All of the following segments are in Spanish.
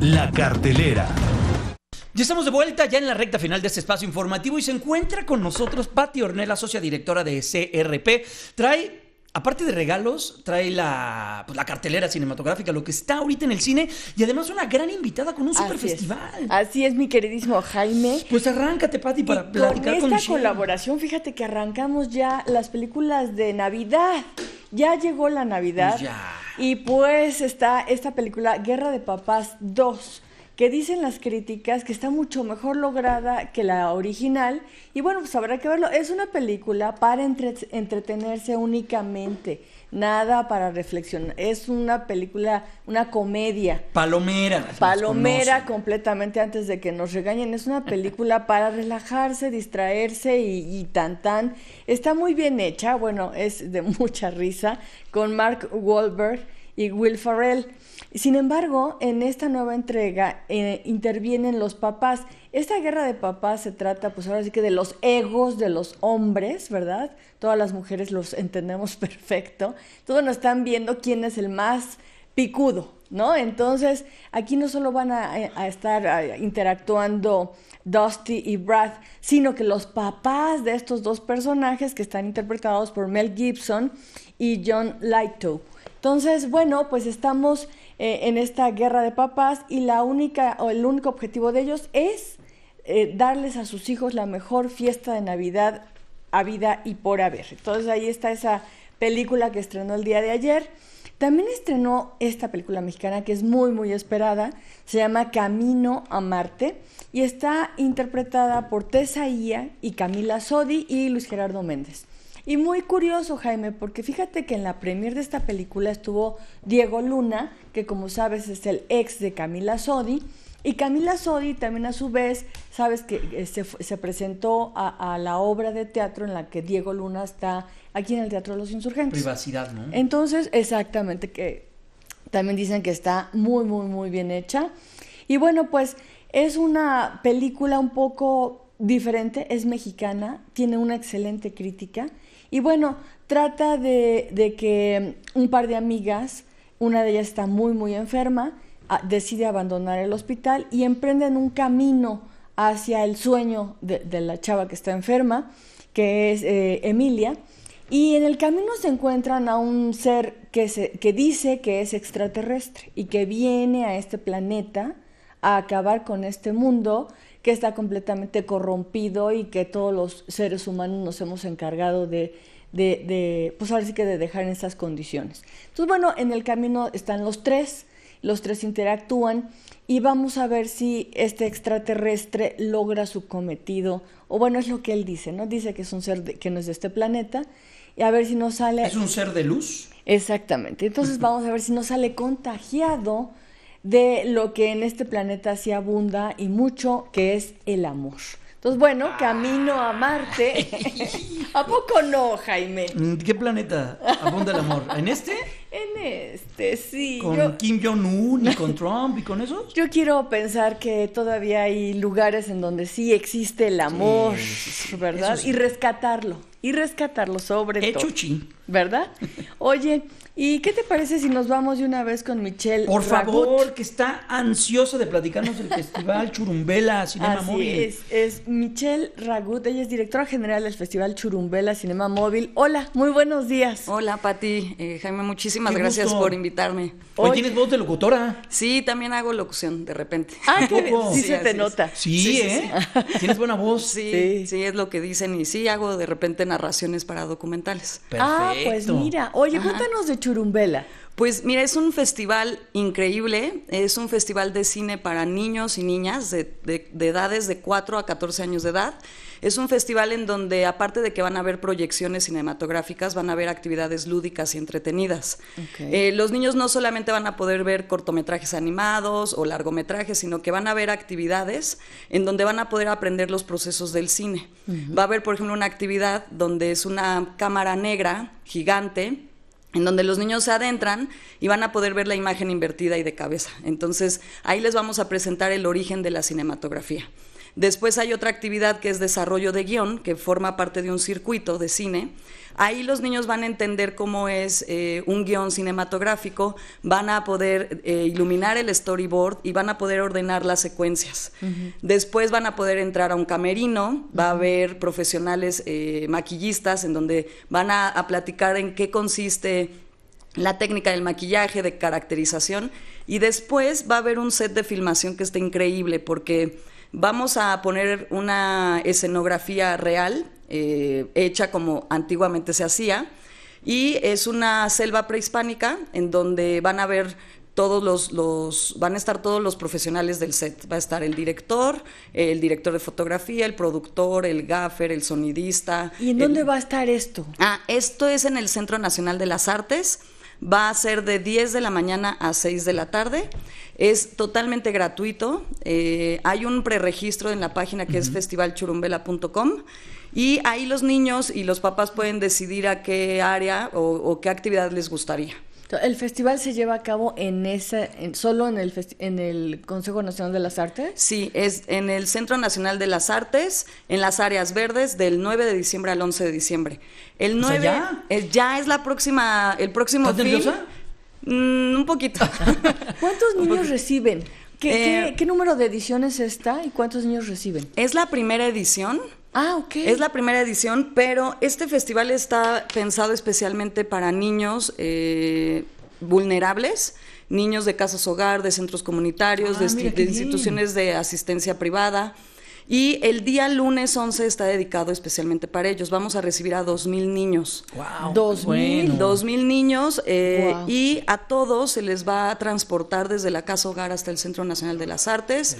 La cartelera. Ya estamos de vuelta ya en la recta final de este espacio informativo y se encuentra con nosotros Patti Ornella, socia directora de CRP. Trae aparte de regalos, trae la, pues, la cartelera cinematográfica, lo que está ahorita en el cine, y además una gran invitada con un super festival. Así es, mi queridísimo Jaime. Pues arráncate, Pati, para platicar con, con esta colaboración, fíjate que arrancamos ya las películas de Navidad. Ya llegó la Navidad. Pues y pues está esta película Guerra de Papás 2 que dicen las críticas que está mucho mejor lograda que la original. Y bueno, pues habrá que verlo. Es una película para entretenerse únicamente, nada para reflexionar. Es una película, una comedia. Palomera. Palomera completamente antes de que nos regañen. Es una película para relajarse, distraerse y, y tan tan. Está muy bien hecha, bueno, es de mucha risa, con Mark Wahlberg y Will Farrell. Sin embargo, en esta nueva entrega eh, intervienen los papás. Esta guerra de papás se trata, pues ahora sí que de los egos de los hombres, ¿verdad? Todas las mujeres los entendemos perfecto. Todos nos están viendo quién es el más picudo, ¿no? Entonces, aquí no solo van a, estar interactuando Dusty y Brad, sino que los papás de estos dos personajes que están interpretados por Mel Gibson y John Lithgow entonces, bueno, pues estamos eh, en esta guerra de papás y la única o el único objetivo de ellos es eh, darles a sus hijos la mejor fiesta de Navidad a vida y por haber. Entonces ahí está esa película que estrenó el día de ayer. También estrenó esta película mexicana que es muy muy esperada, se llama Camino a Marte y está interpretada por Tessa Ia y Camila Sodi y Luis Gerardo Méndez. Y muy curioso, Jaime, porque fíjate que en la premier de esta película estuvo Diego Luna, que como sabes es el ex de Camila Sodi. Y Camila Sodi también a su vez, sabes que eh, se, presentó a, a, la obra de teatro en la que Diego Luna está aquí en el Teatro de los Insurgentes. Privacidad, ¿no? Entonces, exactamente, que también dicen que está muy, muy, muy bien hecha. Y bueno, pues es una película un poco diferente, es mexicana, tiene una excelente crítica y bueno, trata de, que un par de amigas, una de ellas está muy, muy enferma, ah, decide abandonar el hospital y emprenden un camino hacia el sueño de, la chava que está enferma, que es eh, Emilia. Y en el camino se encuentran a un ser que, que dice que es extraterrestre y que viene a este planeta a acabar con este mundo que está completamente corrompido y que todos los seres humanos nos hemos encargado de, de, pues que de dejar en esas condiciones. Entonces, bueno, en el camino están los tres, los tres interactúan y vamos a ver si este extraterrestre logra su cometido, o bueno, es lo que él dice, ¿no? Dice que es un ser que no es de este planeta, y a ver si no sale... ¿Es un ser de luz? Exactamente, entonces vamos a ver si no sale contagiado de lo que en este planeta sí abunda y mucho, que es el amor. Entonces, bueno, ah. camino a Marte. ¿A poco no, Jaime? Mm, ¿Qué planeta abunda el amor? ¿En este? En este, sí. ¿Con Kim Jong-un y con Trump y con eso? Yo quiero pensar que todavía hay lugares en donde sí existe el amor, ¿verdad? Y rescatarlo y rescatarlo sobre He ¿Verdad? Oye, ¿y qué te parece si nos vamos de una vez con Michelle? Por favor, que está ansiosa de platicarnos del Festival Churumbela Cinema Así Móvil. Es, es Michelle Ragut, ella es directora general del Festival Churumbela Cinema Móvil. Hola, muy buenos días. Hola, Pati. Eh, Jaime, muchísimas gracias por invitarme. Hoy tienes voz de locutora. Sí, también hago locución de repente. Ah, sí, se te nota. Sí, ¿eh? Tienes buena voz. Sí, sí, es lo que dicen y sí hago de repente narraciones para documentales. Ah, pues mira. Oye, cuéntanos de Churumbela. Pues mira, es un festival increíble, es un festival de cine para niños y niñas de, edades de 4 a 14 años de edad. Es un festival en donde, aparte de que van a haber proyecciones cinematográficas, van a haber actividades lúdicas y entretenidas. Eh, los niños no solamente van a poder ver cortometrajes animados o largometrajes, sino que van a ver actividades en donde van a poder aprender los procesos del cine. Va a haber, por ejemplo, una actividad donde es una cámara negra gigante en donde los niños se adentran y van a poder ver la imagen invertida y de cabeza. Entonces, ahí les vamos a presentar el origen de la cinematografía. Después hay otra actividad que es desarrollo de guión, que forma parte de un circuito de cine. Ahí los niños van a entender cómo es eh, un guión cinematográfico, van a poder eh, iluminar el storyboard y van a poder ordenar las secuencias. Después van a poder entrar a un camerino, va a haber profesionales eh, maquillistas en donde van a, platicar en qué consiste la técnica del maquillaje, de caracterización. Y después va a haber un set de filmación que está increíble porque Vamos a poner una escenografía real, eh, hecha como antiguamente se hacía, y es una selva prehispánica en donde van a ver todos los, los, van a estar todos los profesionales del set. Va a estar el director, el director de fotografía, el productor, el gaffer, el sonidista. ¿Y en dónde va a estar esto? Ah, esto es en el Centro Nacional de las Artes va a ser de 10 de la mañana a 6 de la tarde. Es totalmente gratuito. Eh, hay un preregistro en la página que es festivalchurumbela.com y ahí los niños y los papás pueden decidir a qué área o qué actividad les gustaría. El festival se lleva a cabo en esa, solo en el, en el Consejo Nacional de las Artes. Sí, es en el Centro Nacional de las Artes, en las áreas verdes, del 9 de diciembre al 11 de diciembre. El 9 ¿ya? Es, ya? es la próxima, el próximo. ¿Estás mm, un poquito. ¿Cuántos niños reciben? ¿Qué, qué, eh, número de ediciones está y cuántos niños reciben? Es la primera edición. Ah, Es la primera edición, pero este festival está pensado especialmente para niños eh, vulnerables, niños de casas hogar, de centros comunitarios, ah, de, instituciones de asistencia privada. Y el día lunes 11 está dedicado especialmente para ellos. Vamos a recibir a 2.000 niños. ¡Wow! 2.000 2000 niños eh, y a todos se les va a transportar desde la Casa Hogar hasta el Centro Nacional de las Artes.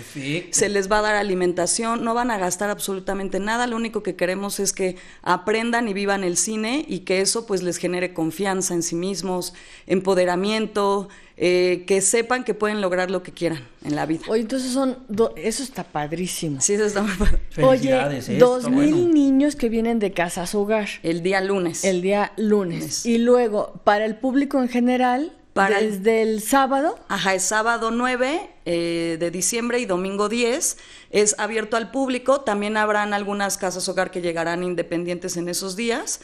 Se les va a dar alimentación, no van a gastar absolutamente nada. Lo único que queremos es que aprendan y vivan el cine y que eso pues les genere confianza en sí mismos, empoderamiento. Eh, que sepan que pueden lograr lo que quieran en la vida. Oye, entonces son, eso está padrísimo. Sí, eso está muy padre. Oye, ¿eh? dos mil niños que vienen de casa a su hogar. El día lunes. El día lunes. Y luego, para el público en general, para Desde el, sábado. Ajá, es sábado 9 eh, de diciembre y domingo 10. Es abierto al público. También habrán algunas casas hogar que llegarán independientes en esos días.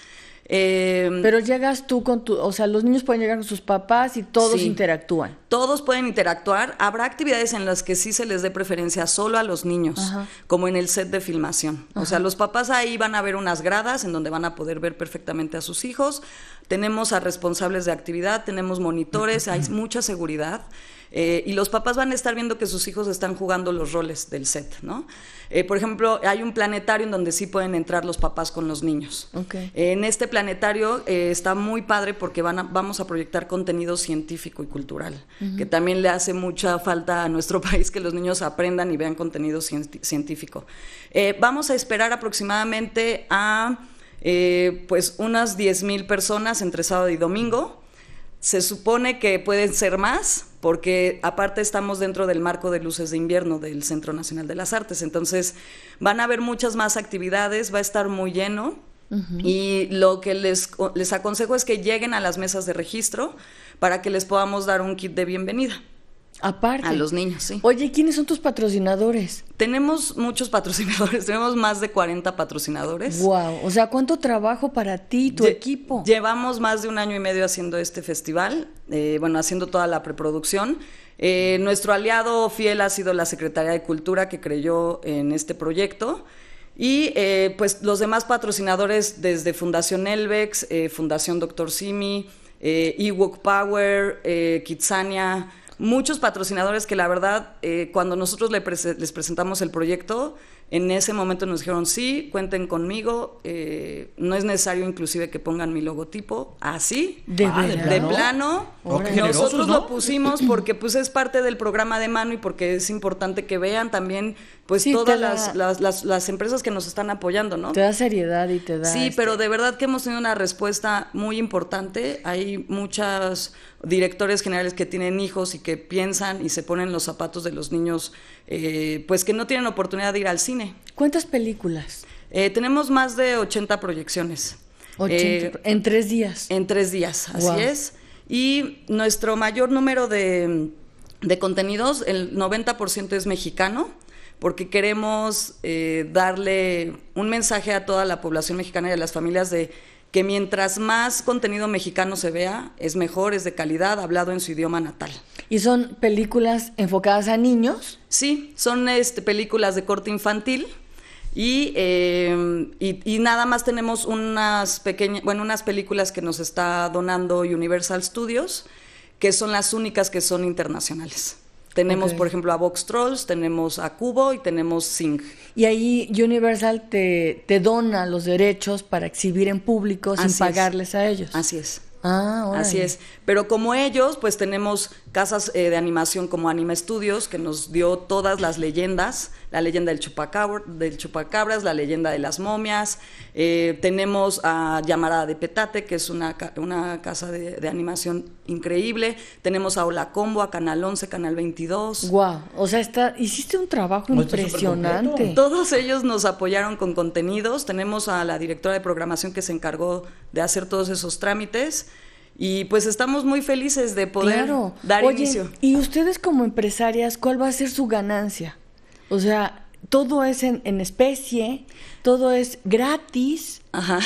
Em, Pero llegas tú con tu, o sea, los niños pueden llegar con sus papás y todos interactúan. Todos pueden interactuar. Habrá actividades en las que sí se les dé preferencia solo a los niños, como en el set de filmación. O sea, los papás ahí van a ver unas gradas en donde van a poder ver perfectamente a sus hijos. Tenemos a responsables de actividad, tenemos monitores, hay mucha seguridad. Eh, y los papás van a estar viendo que sus hijos están jugando los roles del set, ¿no? Eh, por ejemplo, hay un planetario en donde sí pueden entrar los papás con los niños. en este planetario eh, está muy padre porque vamos a proyectar contenido científico y cultural, que también le hace mucha falta a nuestro país que los niños aprendan y vean contenido científico. vamos a esperar aproximadamente a pues unas 10.000 personas entre sábado y domingo. Se supone que pueden ser más, porque aparte estamos dentro del marco de luces de invierno del Centro Nacional de las Artes, entonces van a haber muchas más actividades, va a estar muy lleno. Y lo que les, les aconsejo es que lleguen a las mesas de registro para que les podamos dar un kit de bienvenida. Aparte. A los niños, sí. Oye, ¿quiénes son tus patrocinadores? Tenemos muchos patrocinadores, tenemos más de 40 patrocinadores. Wow, o sea, ¿cuánto trabajo para ti, y tu equipo? Llevamos más de un año y medio haciendo este festival, eh, bueno, haciendo toda la preproducción. Eh, nuestro aliado fiel ha sido la Secretaría de Cultura que creyó en este proyecto. Y eh, pues los demás patrocinadores desde Fundación Elbex, Fundación Doctor Simi, Ewok Power, Kitsania muchos patrocinadores que la verdad, eh, cuando nosotros les, presentamos el proyecto, en ese momento nos dijeron, sí, cuenten conmigo, eh, no es necesario inclusive que pongan mi logotipo, así, de, ah, plano. nosotros lo pusimos porque pues es parte del programa de mano y porque es importante que vean también pues todas las, empresas que nos están apoyando, ¿no? Te da seriedad y te da... Sí, este pero de verdad que hemos tenido una respuesta muy importante. Hay muchos directores generales que tienen hijos y que piensan y se ponen los zapatos de los niños, eh, pues que no tienen oportunidad de ir al cine. ¿Cuántas películas? Eh, tenemos más de 80 proyecciones. Eh, en tres días. En tres días, así es. Y nuestro mayor número de, de contenidos, el 90% es mexicano porque queremos eh, darle un mensaje a toda la población mexicana y a las familias de que mientras más contenido mexicano se vea, es mejor, es de calidad, hablado en su idioma natal. ¿Y son películas enfocadas a niños? Sí, son este, películas de corte infantil. Em, y, y, nada más tenemos unas pequeñas, bueno, unas películas que nos está donando Universal Studios, que son las únicas que son internacionales. Tenemos, por ejemplo, a Vox Trolls, tenemos a Cubo y tenemos Sing. Y ahí Universal te, te dona los derechos para exhibir en público sin pagarles a ellos. Así es. Ah, Así es. Pero como ellos, pues tenemos casas eh, de animación como Anima Studios, que nos dio todas las leyendas, la leyenda del, chupacabra, del chupacabras, la leyenda de las momias, eh, tenemos a Llamarada de Petate, que es una, una casa de, animación increíble, tenemos a Hola Combo, a Canal 11, Canal 22. Guau, o sea, está, hiciste un trabajo impresionante. Todos ellos nos apoyaron con contenidos, tenemos a la directora de programación que se encargó de hacer todos esos trámites, y pues estamos muy felices de poder dar Oye, inicio. Y ustedes como empresarias, ¿cuál va a ser su ganancia? O sea, todo es en, especie, todo es gratis. Ajá.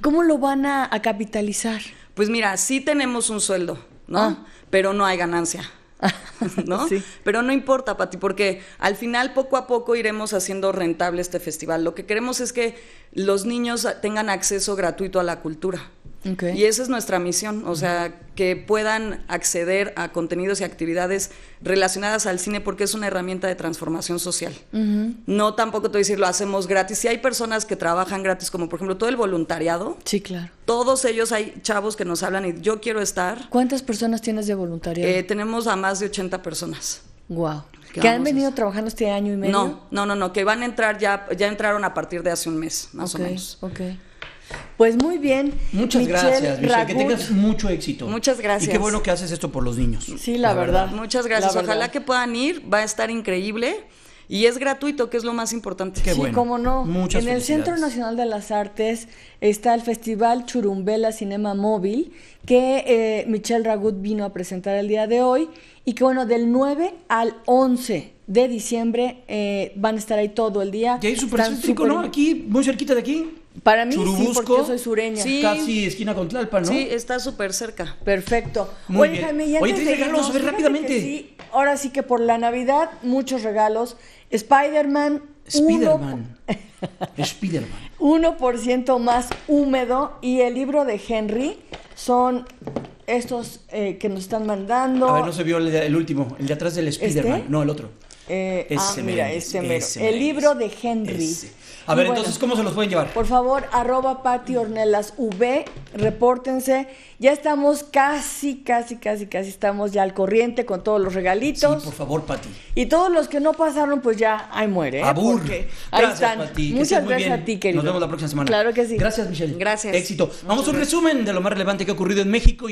¿Cómo lo van a, capitalizar? Pues mira, sí tenemos un sueldo, ¿no? Ah. Pero no hay ganancia. Ah, ¿no? Pero no importa, Pati, porque al final poco a poco iremos haciendo rentable este festival. Lo que queremos es que los niños tengan acceso gratuito a la cultura. Y esa es nuestra misión, o sea, que puedan acceder a contenidos y actividades relacionadas al cine porque es una herramienta de transformación social. No tampoco te voy decir lo hacemos gratis. Si hay personas que trabajan gratis, como por ejemplo todo el voluntariado. Sí, claro. Todos ellos hay chavos que nos hablan y yo quiero estar. ¿Cuántas personas tienes de voluntariado? Eh, tenemos a más de 80 personas. Wow. Que, han venido trabajando este año y medio. No, no, no, que van a entrar ya, ya entraron a partir de hace un mes, más o menos. Okay. Pues muy bien. Muchas gracias, Michelle. Que tengas mucho éxito. Muchas gracias. Y qué bueno que haces esto por los niños. Sí, la, verdad. Muchas gracias. Ojalá que puedan ir. Va a estar increíble. Y es gratuito, que es lo más importante. Qué sí, cómo no. Muchas en el Centro Nacional de las Artes está el Festival Churumbela Cinema Móvil, que eh, Michelle Ragut vino a presentar el día de hoy. Y que bueno, del 9 al 11 de diciembre eh, van a estar ahí todo el día. Y ahí súper ¿no? Aquí, muy cerquita de aquí. Para mí sí, porque yo soy sureña. Sí. Casi esquina con Tlalpan, ¿no? Sí, está súper cerca. Perfecto. Oye, ya Oye, regalos, rápidamente. ahora sí que por la Navidad, muchos regalos. Spider-Man. Spider-Man. Spider 1% más húmedo y el libro de Henry son estos eh, que nos están mandando. A ver, no se vio el, último, el de atrás del ¿Este? Spider-Man. No, el otro. Eh, ah, mira, el libro de Henry. A ver, entonces, ¿cómo se los pueden llevar? Por favor, arroba Pati Ornelas V, repórtense. Ya estamos casi, casi, casi, casi estamos ya al corriente con todos los regalitos. por favor, Pati. Y todos los que no pasaron, pues ya, ahí muere. ¿eh? Muchas gracias a ti, querido. Nos vemos la próxima semana. Claro que sí. Gracias, Michelle. Gracias. Éxito. Vamos a un resumen de lo más relevante que ha ocurrido en México.